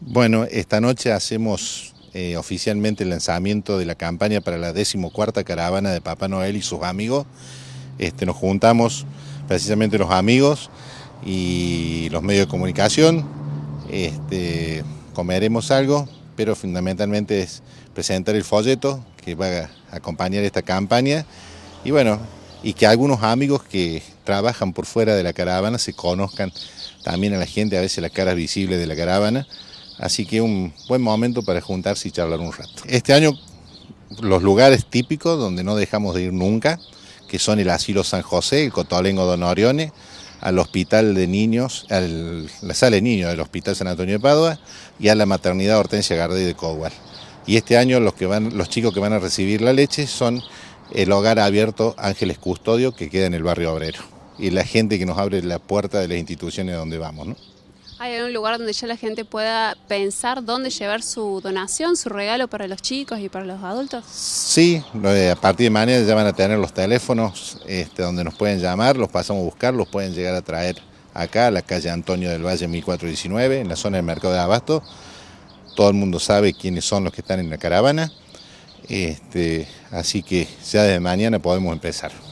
Bueno, esta noche hacemos eh, oficialmente el lanzamiento de la campaña para la decimocuarta caravana de Papá Noel y sus amigos. Este, nos juntamos precisamente los amigos y los medios de comunicación. Este, comeremos algo, pero fundamentalmente es presentar el folleto que va a acompañar esta campaña. Y bueno, y que algunos amigos que trabajan por fuera de la caravana se conozcan también a la gente, a veces la cara visible de la caravana. Así que un buen momento para juntarse y charlar un rato. Este año los lugares típicos donde no dejamos de ir nunca, que son el Asilo San José, el Cotolengo Don Orione, al Hospital de Niños, al, la Sala de Niños del Hospital San Antonio de Padua y a la Maternidad Hortensia Gardey de Cowal. Y este año los, que van, los chicos que van a recibir la leche son el Hogar Abierto Ángeles Custodio, que queda en el barrio obrero, y la gente que nos abre la puerta de las instituciones donde vamos. ¿no? ¿Hay algún lugar donde ya la gente pueda pensar dónde llevar su donación, su regalo para los chicos y para los adultos? Sí, a partir de mañana ya van a tener los teléfonos este, donde nos pueden llamar, los pasamos a buscar, los pueden llegar a traer acá a la calle Antonio del Valle 1419, en la zona del Mercado de Abasto. Todo el mundo sabe quiénes son los que están en la caravana. Este, así que ya desde mañana podemos empezar.